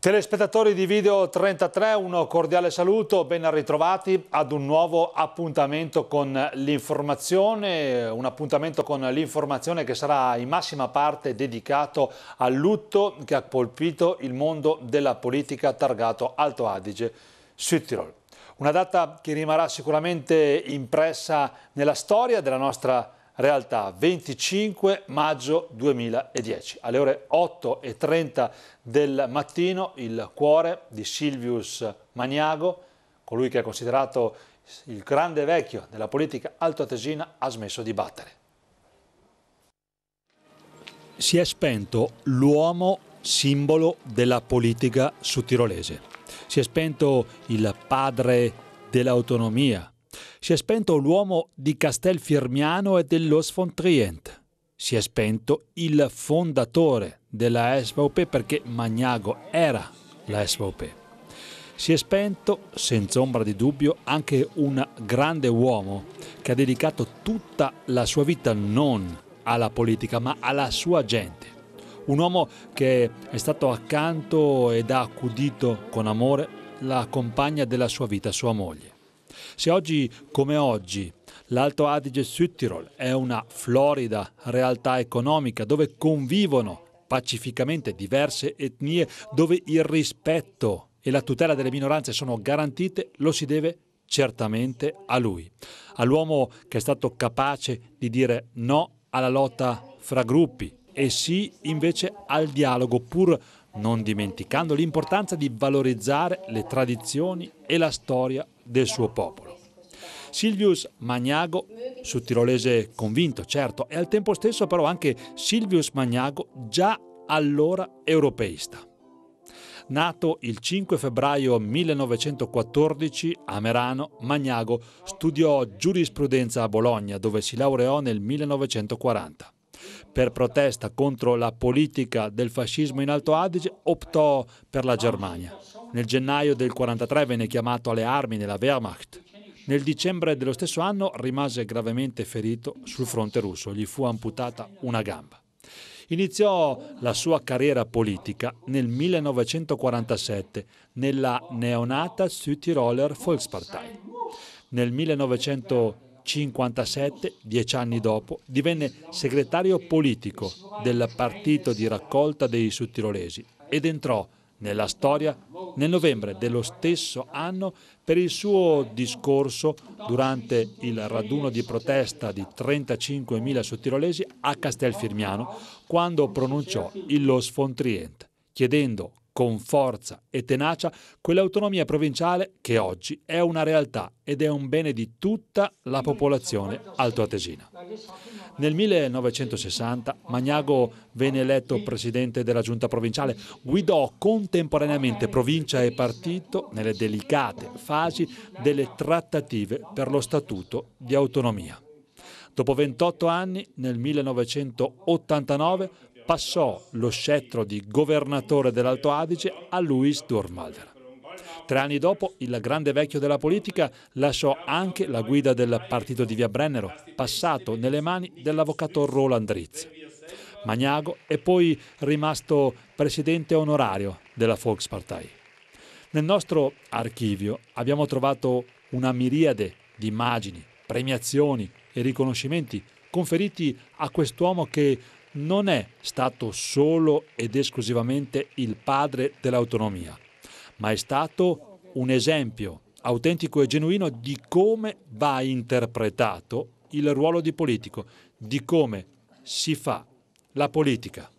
Telespettatori di Video 33, un cordiale saluto, ben ritrovati ad un nuovo appuntamento con l'informazione, un appuntamento con l'informazione che sarà in massima parte dedicato al lutto che ha colpito il mondo della politica targato Alto Adige, Sud Tirol. Una data che rimarrà sicuramente impressa nella storia della nostra città realtà 25 maggio 2010. Alle ore 8.30 del mattino il cuore di Silvius Maniago, colui che è considerato il grande vecchio della politica altoatesina, ha smesso di battere. Si è spento l'uomo simbolo della politica sudtirolese. Si è spento il padre dell'autonomia, si è spento l'uomo di Castel Firmiano e dello Sfontriente. Si è spento il fondatore della SVP perché Magnago era la SVP. Si è spento, senza ombra di dubbio, anche un grande uomo che ha dedicato tutta la sua vita non alla politica ma alla sua gente. Un uomo che è stato accanto ed ha accudito con amore la compagna della sua vita, sua moglie. Se oggi come oggi l'Alto Adige Südtirol è una florida realtà economica dove convivono pacificamente diverse etnie, dove il rispetto e la tutela delle minoranze sono garantite, lo si deve certamente a lui, all'uomo che è stato capace di dire no alla lotta fra gruppi e sì invece al dialogo, pur non dimenticando l'importanza di valorizzare le tradizioni e la storia del suo popolo. Silvius Magnago, su tirolese convinto, certo, e al tempo stesso però anche Silvius Magnago già allora europeista. Nato il 5 febbraio 1914 a Merano, Magnago studiò giurisprudenza a Bologna, dove si laureò nel 1940 per protesta contro la politica del fascismo in Alto Adige, optò per la Germania. Nel gennaio del 1943 venne chiamato alle armi nella Wehrmacht. Nel dicembre dello stesso anno rimase gravemente ferito sul fronte russo, gli fu amputata una gamba. Iniziò la sua carriera politica nel 1947 nella neonata Südtiroler Volkspartei. Nel 1947 57, dieci anni dopo, divenne segretario politico del partito di raccolta dei sudtirolesi ed entrò nella storia nel novembre dello stesso anno per il suo discorso durante il raduno di protesta di 35.000 sottirolesi a Castelfirmiano quando pronunciò il Los Fontriente chiedendo con forza e tenacia quell'autonomia provinciale che oggi è una realtà ed è un bene di tutta la popolazione altoatesina. Nel 1960 Magnago venne eletto presidente della giunta provinciale, guidò contemporaneamente provincia e partito nelle delicate fasi delle trattative per lo statuto di autonomia. Dopo 28 anni, nel 1989, passò lo scettro di governatore dell'Alto Adige a Luis Durmalder. Tre anni dopo, il grande vecchio della politica lasciò anche la guida del partito di Via Brennero, passato nelle mani dell'avvocato Roland Ritz. Magnago è poi rimasto presidente onorario della Volkspartei. Nel nostro archivio abbiamo trovato una miriade di immagini, premiazioni e riconoscimenti conferiti a quest'uomo che non è stato solo ed esclusivamente il padre dell'autonomia, ma è stato un esempio autentico e genuino di come va interpretato il ruolo di politico, di come si fa la politica.